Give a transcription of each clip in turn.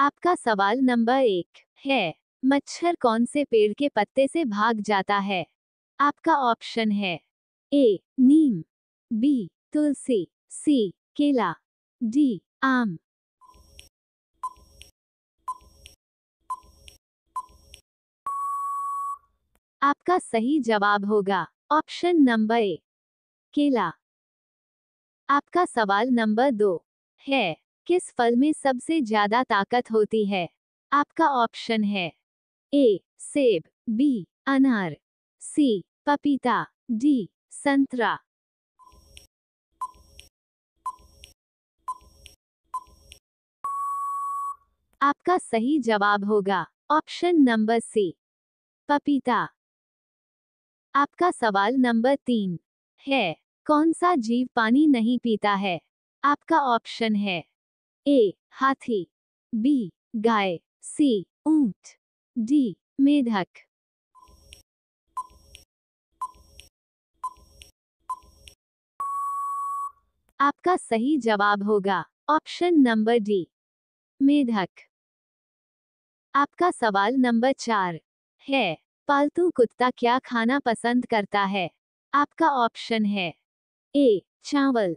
आपका सवाल नंबर एक है मच्छर कौन से पेड़ के पत्ते से भाग जाता है आपका ऑप्शन है ए नीम बी तुलसी सी केला डी आम आपका सही जवाब होगा ऑप्शन नंबर ए केला आपका सवाल नंबर दो है किस फल में सबसे ज्यादा ताकत होती है आपका ऑप्शन है ए सेब बी अनार सी पपीता डी संतरा आपका सही जवाब होगा ऑप्शन नंबर सी पपीता आपका सवाल नंबर तीन है कौन सा जीव पानी नहीं पीता है आपका ऑप्शन है ए हाथी बी गाय सी ऊंट डी मेढक आपका सही जवाब होगा ऑप्शन नंबर डी मेढक आपका सवाल नंबर चार है पालतू कुत्ता क्या खाना पसंद करता है आपका ऑप्शन है ए चावल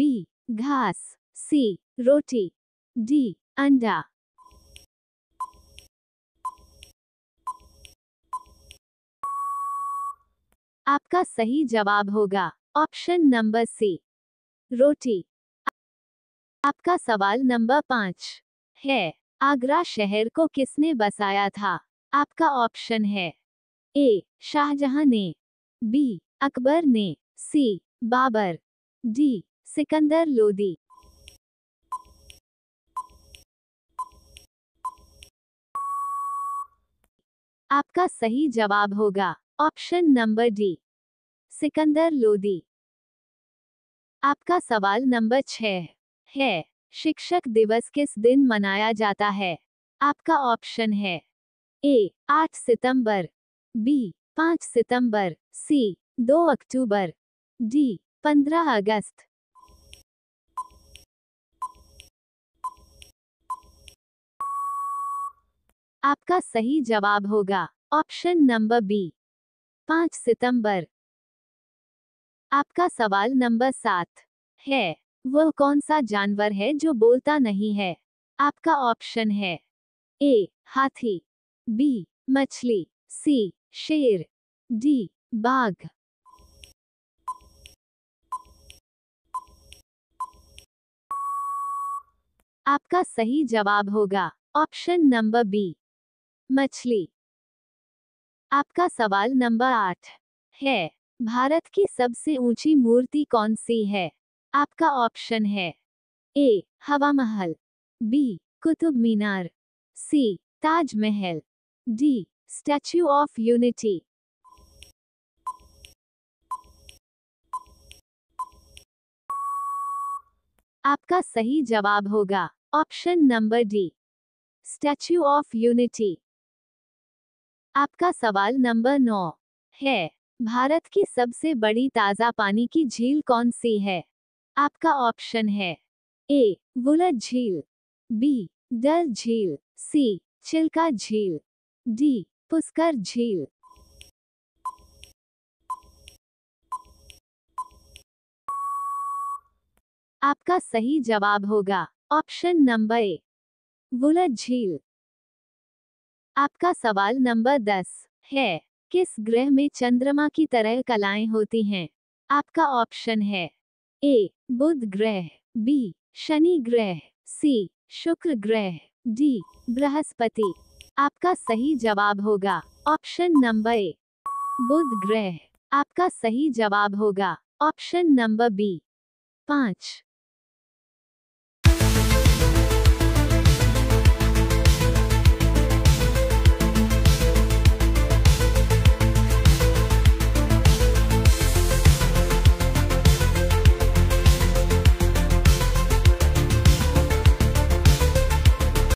बी घास सी रोटी डी अंडा आपका सही जवाब होगा ऑप्शन नंबर सी रोटी आपका सवाल नंबर पांच है आगरा शहर को किसने बसाया था आपका ऑप्शन है ए शाहजहां ने बी अकबर ने सी बाबर डी सिकंदर लोदी आपका सही जवाब होगा option number D Sikandar Lodi आपका सवाल नंबर छह है शिक्षक दिवस किस दिन मनाया जाता है आपका ऑप्शन है ए 8 सितंबर, बी 5 सितंबर, सी 2 अक्टूबर डी 15 अगस्त आपका सही जवाब होगा ऑप्शन नंबर बी पांच सितंबर आपका सवाल नंबर सात है वह कौन सा जानवर है जो बोलता नहीं है आपका ऑप्शन है ए हाथी बी मछली सी शेर डी बाघ आपका सही जवाब होगा ऑप्शन नंबर बी मछली आपका सवाल नंबर आठ है भारत की सबसे ऊंची मूर्ति कौन सी है आपका ऑप्शन है A Hawa Mahal B Qutub Minar C Taj Mahal D Statue of Unity आपका सही जवाब होगा option number D Statue of Unity आपका सवाल नंबर नौ है भारत की सबसे बड़ी ताजा पानी की झील कौन सी है आपका ऑप्शन है ए वुलर झील बी डल झील सी चिल्का झील डी पुष्कर झील आपका सही जवाब होगा ऑप्शन नंबर ए वुलर झील आपका सवाल नंबर दस है किस ग्रह में चंद्रमा की तरह कलाएं होती हैं आपका ऑप्शन है ए बुध ग्रह बी शनि ग्रह सी शुक्र ग्रह डी बृहस्पति आपका सही जवाब होगा ऑप्शन नंबर ए बुध ग्रह आपका सही जवाब होगा ऑप्शन नंबर बी पाँच